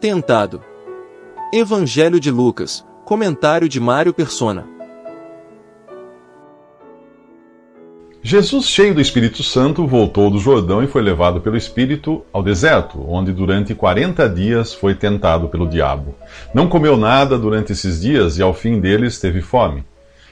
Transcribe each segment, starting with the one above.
Tentado. Evangelho de Lucas, comentário de Mário Persona. Jesus, cheio do Espírito Santo, voltou do Jordão e foi levado pelo Espírito ao deserto, onde durante 40 dias foi tentado pelo diabo. Não comeu nada durante esses dias e ao fim deles teve fome.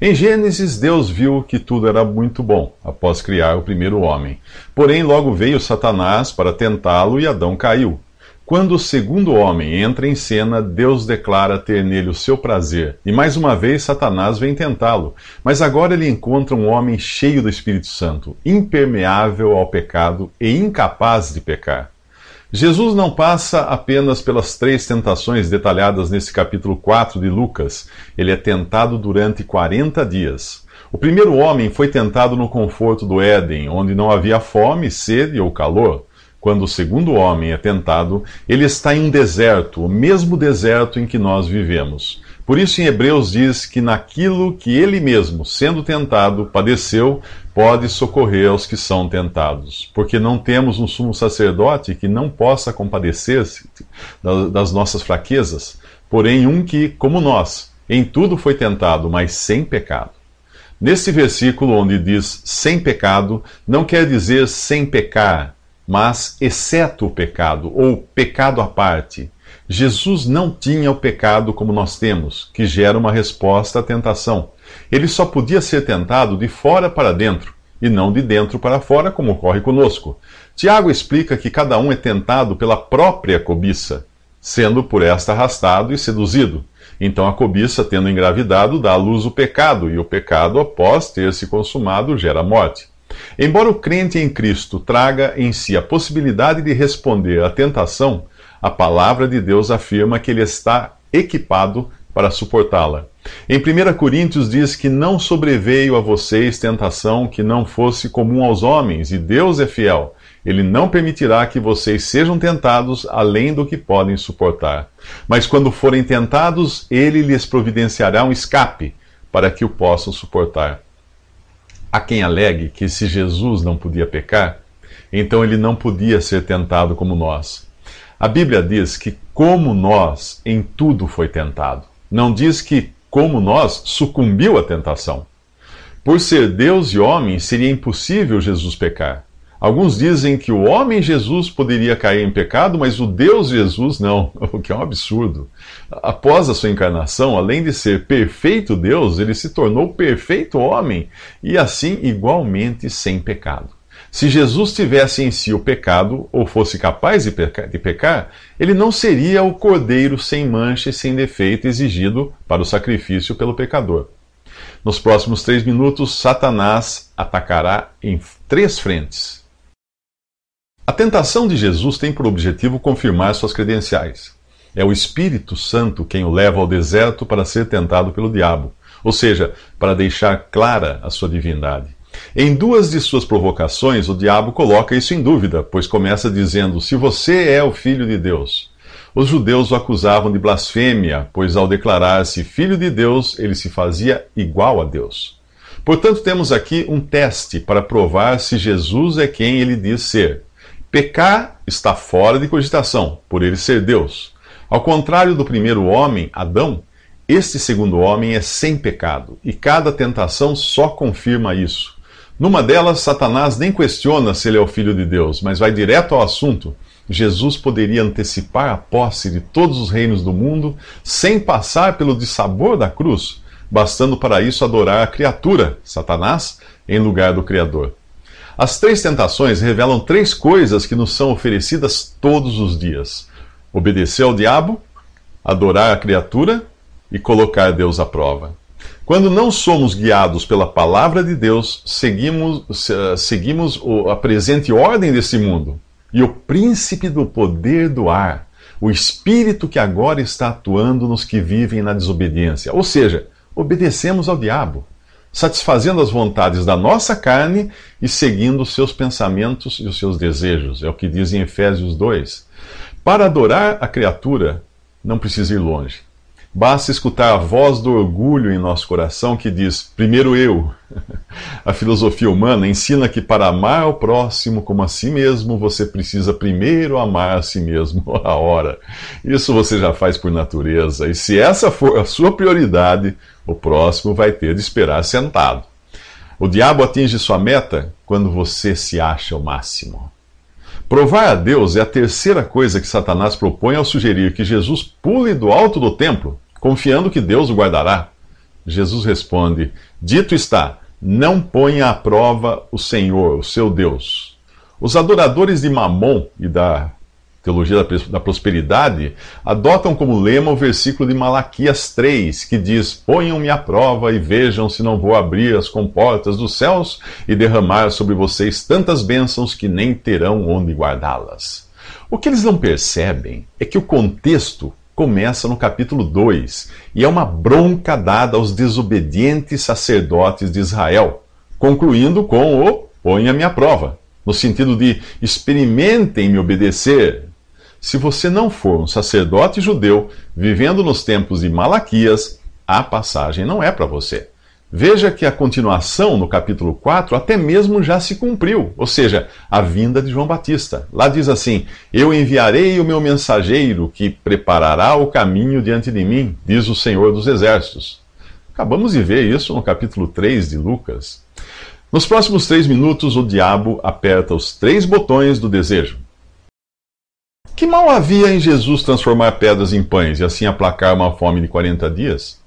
Em Gênesis, Deus viu que tudo era muito bom após criar o primeiro homem. Porém, logo veio Satanás para tentá-lo e Adão caiu. Quando o segundo homem entra em cena, Deus declara ter nele o seu prazer, e mais uma vez Satanás vem tentá-lo. Mas agora ele encontra um homem cheio do Espírito Santo, impermeável ao pecado e incapaz de pecar. Jesus não passa apenas pelas três tentações detalhadas nesse capítulo 4 de Lucas. Ele é tentado durante 40 dias. O primeiro homem foi tentado no conforto do Éden, onde não havia fome, sede ou calor quando o segundo homem é tentado, ele está em um deserto, o mesmo deserto em que nós vivemos. Por isso, em Hebreus diz que naquilo que ele mesmo, sendo tentado, padeceu, pode socorrer aos que são tentados. Porque não temos um sumo sacerdote que não possa compadecer-se das nossas fraquezas, porém, um que, como nós, em tudo foi tentado, mas sem pecado. Nesse versículo, onde diz sem pecado, não quer dizer sem pecar mas, exceto o pecado, ou pecado à parte, Jesus não tinha o pecado como nós temos, que gera uma resposta à tentação. Ele só podia ser tentado de fora para dentro, e não de dentro para fora, como ocorre conosco. Tiago explica que cada um é tentado pela própria cobiça, sendo por esta arrastado e seduzido. Então a cobiça, tendo engravidado, dá à luz o pecado, e o pecado, após ter se consumado, gera morte. Embora o crente em Cristo traga em si a possibilidade de responder à tentação, a palavra de Deus afirma que ele está equipado para suportá-la. Em 1 Coríntios diz que não sobreveio a vocês tentação que não fosse comum aos homens, e Deus é fiel. Ele não permitirá que vocês sejam tentados além do que podem suportar. Mas quando forem tentados, ele lhes providenciará um escape para que o possam suportar. Há quem alegue que se Jesus não podia pecar, então ele não podia ser tentado como nós. A Bíblia diz que, como nós, em tudo foi tentado. Não diz que, como nós, sucumbiu à tentação. Por ser Deus e homem, seria impossível Jesus pecar. Alguns dizem que o homem Jesus poderia cair em pecado, mas o Deus Jesus não, o que é um absurdo. Após a sua encarnação, além de ser perfeito Deus, ele se tornou perfeito homem e assim igualmente sem pecado. Se Jesus tivesse em si o pecado, ou fosse capaz de pecar, de pecar, ele não seria o cordeiro sem mancha e sem defeito exigido para o sacrifício pelo pecador. Nos próximos três minutos, Satanás atacará em três frentes a tentação de Jesus tem por objetivo confirmar suas credenciais. É o Espírito Santo quem o leva ao deserto para ser tentado pelo diabo, ou seja, para deixar clara a sua divindade. Em duas de suas provocações, o diabo coloca isso em dúvida, pois começa dizendo: Se você é o filho de Deus. Os judeus o acusavam de blasfêmia, pois ao declarar-se filho de Deus, ele se fazia igual a Deus. Portanto, temos aqui um teste para provar se Jesus é quem ele diz ser. Pecar está fora de cogitação, por ele ser Deus. Ao contrário do primeiro homem, Adão, este segundo homem é sem pecado, e cada tentação só confirma isso. Numa delas, Satanás nem questiona se ele é o filho de Deus, mas vai direto ao assunto. Jesus poderia antecipar a posse de todos os reinos do mundo sem passar pelo dissabor da cruz, bastando para isso adorar a criatura, Satanás, em lugar do Criador. As três tentações revelam três coisas que nos são oferecidas todos os dias: obedecer ao diabo, adorar a criatura e colocar Deus à prova. Quando não somos guiados pela palavra de Deus, seguimos, eh, seguimos a presente ordem desse mundo e o príncipe do poder do ar, o espírito que agora está atuando nos que vivem na desobediência. Ou seja, obedecemos ao diabo satisfazendo as vontades da nossa carne e seguindo os seus pensamentos e os seus desejos. É o que diz em Efésios 2. Para adorar a criatura, não precisa ir longe. Basta escutar a voz do orgulho em nosso coração que diz: primeiro eu. A filosofia humana ensina que para amar o próximo como a si mesmo, você precisa primeiro amar a si mesmo. A hora. Isso você já faz por natureza, e se essa for a sua prioridade, o próximo vai ter de esperar sentado. O diabo atinge sua meta quando você se acha o máximo. Provar a Deus é a terceira coisa que Satanás propõe ao sugerir que Jesus pule do alto do templo confiando que Deus o guardará. Jesus responde: Dito está, não ponha à prova o Senhor, o seu Deus. Os adoradores de Mamon e da teologia da prosperidade adotam como lema o versículo de Malaquias 3, que diz: Ponham-me à prova e vejam se não vou abrir as comportas dos céus e derramar sobre vocês tantas bênçãos que nem terão onde guardá-las. O que eles não percebem é que o contexto começa no capítulo 2 e é uma bronca dada aos desobedientes sacerdotes de Israel, concluindo com o ponha a minha prova, no sentido de experimentem me obedecer. Se você não for um sacerdote judeu vivendo nos tempos de Malaquias, a passagem não é para você. Veja que a continuação, no capítulo 4, até mesmo já se cumpriu, ou seja, a vinda de João Batista. Lá diz assim: Eu enviarei o meu mensageiro que preparará o caminho diante de mim, diz o Senhor dos Exércitos. Acabamos de ver isso no capítulo 3 de Lucas. Nos próximos três minutos, o diabo aperta os três botões do desejo. Que mal havia em Jesus transformar pedras em pães e assim aplacar uma fome de 40 dias?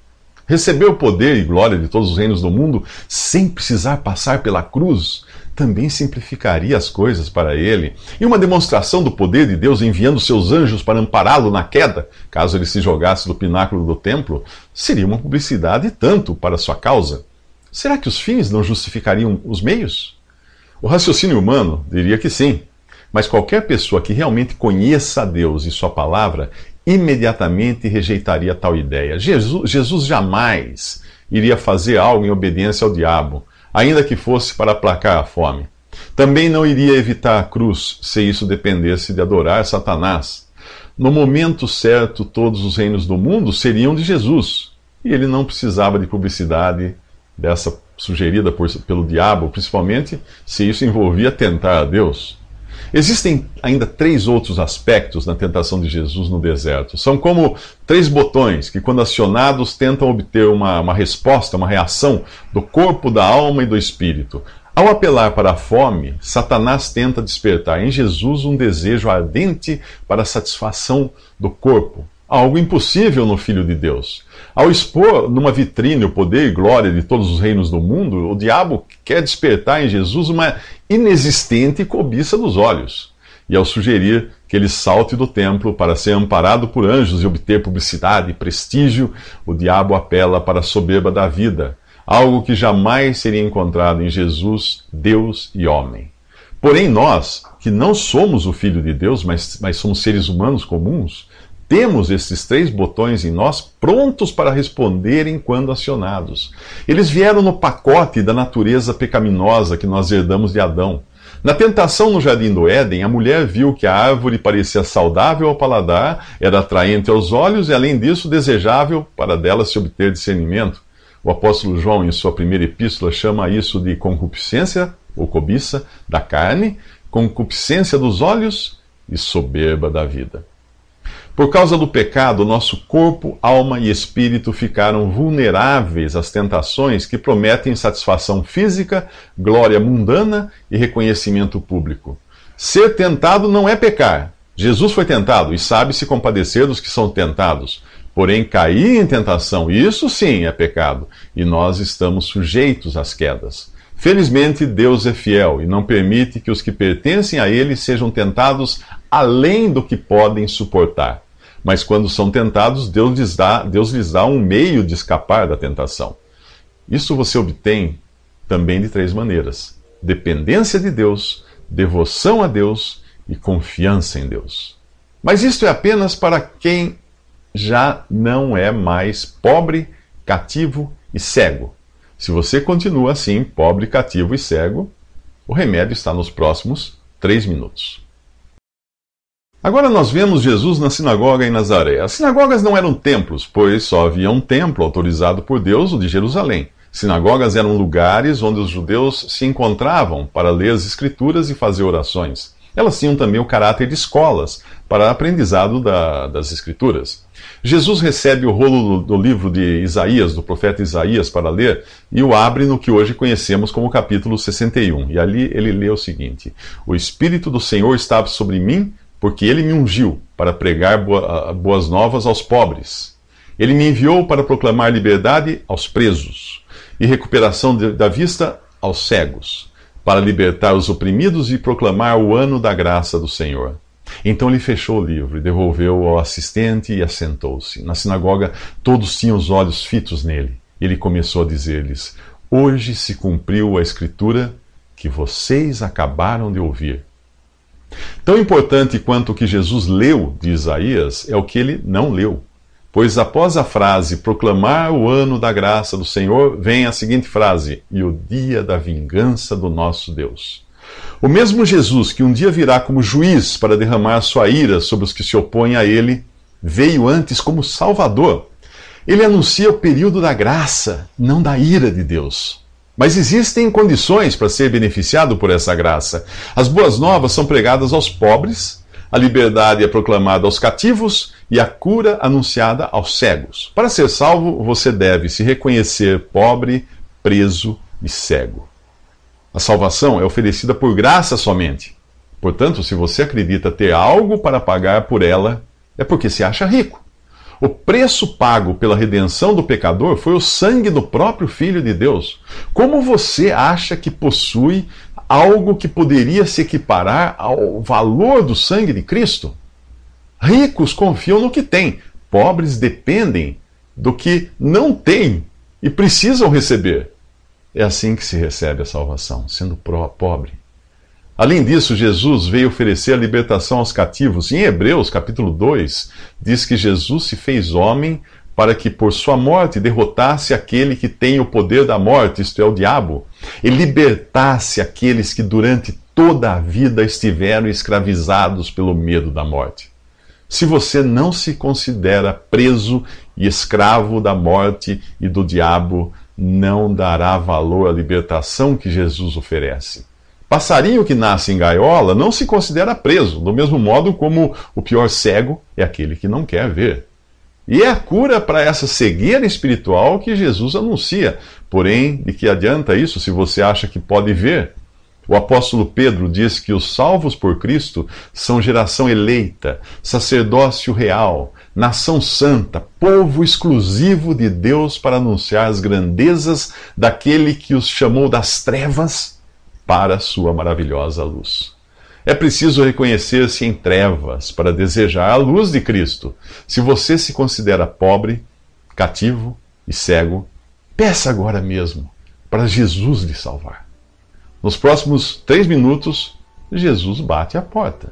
receber o poder e glória de todos os reinos do mundo sem precisar passar pela cruz, também simplificaria as coisas para ele. E uma demonstração do poder de Deus enviando seus anjos para ampará-lo na queda, caso ele se jogasse do pináculo do templo, seria uma publicidade tanto para sua causa. Será que os fins não justificariam os meios? O raciocínio humano diria que sim. Mas qualquer pessoa que realmente conheça a Deus e Sua palavra imediatamente rejeitaria tal ideia. Jesus, Jesus jamais iria fazer algo em obediência ao diabo, ainda que fosse para aplacar a fome. Também não iria evitar a cruz se isso dependesse de adorar Satanás. No momento certo, todos os reinos do mundo seriam de Jesus, e ele não precisava de publicidade dessa sugerida por, pelo diabo, principalmente se isso envolvia tentar a Deus. Existem ainda três outros aspectos na tentação de Jesus no deserto. São como três botões que, quando acionados, tentam obter uma, uma resposta, uma reação do corpo, da alma e do espírito. Ao apelar para a fome, Satanás tenta despertar em Jesus um desejo ardente para a satisfação do corpo, algo impossível no Filho de Deus. Ao expor numa vitrine o poder e glória de todos os reinos do mundo, o diabo quer despertar em Jesus uma inexistente cobiça dos olhos. E ao sugerir que ele salte do templo para ser amparado por anjos e obter publicidade e prestígio, o diabo apela para a soberba da vida, algo que jamais seria encontrado em Jesus, Deus e homem. Porém, nós, que não somos o Filho de Deus, mas, mas somos seres humanos comuns, temos esses três botões em nós prontos para responderem quando acionados. Eles vieram no pacote da natureza pecaminosa que nós herdamos de Adão. Na tentação no jardim do Éden, a mulher viu que a árvore parecia saudável ao paladar, era atraente aos olhos e, além disso, desejável para dela se obter discernimento. O apóstolo João, em sua primeira epístola, chama isso de concupiscência ou cobiça da carne, concupiscência dos olhos e soberba da vida. Por causa do pecado, nosso corpo, alma e espírito ficaram vulneráveis às tentações que prometem satisfação física, glória mundana e reconhecimento público. Ser tentado não é pecar. Jesus foi tentado e sabe se compadecer dos que são tentados. Porém, cair em tentação, isso sim é pecado, e nós estamos sujeitos às quedas. Felizmente, Deus é fiel e não permite que os que pertencem a Ele sejam tentados além do que podem suportar. Mas quando são tentados, Deus lhes dá, Deus lhes dá um meio de escapar da tentação. Isso você obtém também de três maneiras: dependência de Deus, devoção a Deus e confiança em Deus. Mas isto é apenas para quem já não é mais pobre, cativo e cego. Se você continua assim, pobre, cativo e cego, o remédio está nos próximos três minutos. Agora nós vemos Jesus na sinagoga em Nazaré. As sinagogas não eram templos, pois só havia um templo autorizado por Deus, o de Jerusalém. Sinagogas eram lugares onde os judeus se encontravam para ler as escrituras e fazer orações. Elas tinham também o caráter de escolas para aprendizado da, das escrituras. Jesus recebe o rolo do, do, livro de Isaías, do profeta Isaías, para ler e o abre no que hoje conhecemos como capítulo 61. E ali ele lê o seguinte: O Espírito do Senhor está sobre mim porque ele me ungiu para pregar boas novas aos pobres. Ele me enviou para proclamar liberdade aos presos e recuperação da vista aos cegos, para libertar os oprimidos e proclamar o ano da graça do Senhor. Então ele fechou o livro e devolveu ao assistente e assentou-se. Na sinagoga, todos tinham os olhos fitos nele. Ele começou a dizer-lhes: Hoje se cumpriu a escritura que vocês acabaram de ouvir. Tão importante quanto o que Jesus leu de Isaías é o que ele não leu. Pois após a frase proclamar o ano da graça do Senhor, vem a seguinte frase: e o dia da vingança do nosso Deus. O mesmo Jesus que um dia virá como juiz para derramar sua ira sobre os que se opõem a ele, veio antes como Salvador. Ele anuncia o período da graça, não da ira de Deus. Mas existem condições para ser beneficiado por essa graça. As boas novas são pregadas aos pobres, a liberdade é proclamada aos cativos e a cura anunciada aos cegos. Para ser salvo, você deve se reconhecer pobre, preso e cego. A salvação é oferecida por graça somente. Portanto, se você acredita ter algo para pagar por ela, é porque se acha rico. O preço pago pela redenção do pecador foi o sangue do próprio Filho de Deus. Como você acha que possui algo que poderia se equiparar ao valor do sangue de Cristo? Ricos confiam no que têm, pobres dependem do que não têm e precisam receber. É assim que se recebe a salvação, sendo pobre. Além disso, Jesus veio oferecer a libertação aos cativos. Em Hebreus, capítulo 2, diz que Jesus se fez homem para que por sua morte derrotasse aquele que tem o poder da morte, isto é, o diabo, e libertasse aqueles que durante toda a vida estiveram escravizados pelo medo da morte. Se você não se considera preso e escravo da morte e do diabo, não dará valor à libertação que Jesus oferece. Passarinho que nasce em gaiola não se considera preso, do mesmo modo como o pior cego é aquele que não quer ver. E é a cura para essa cegueira espiritual que Jesus anuncia. Porém, de que adianta isso se você acha que pode ver? O apóstolo Pedro diz que os salvos por Cristo são geração eleita, sacerdócio real, nação santa, povo exclusivo de Deus para anunciar as grandezas daquele que os chamou das trevas para sua maravilhosa luz. É preciso reconhecer-se em trevas para desejar a luz de Cristo. Se você se considera pobre, cativo e cego, peça agora mesmo para Jesus lhe salvar. Nos próximos três minutos, Jesus bate a porta.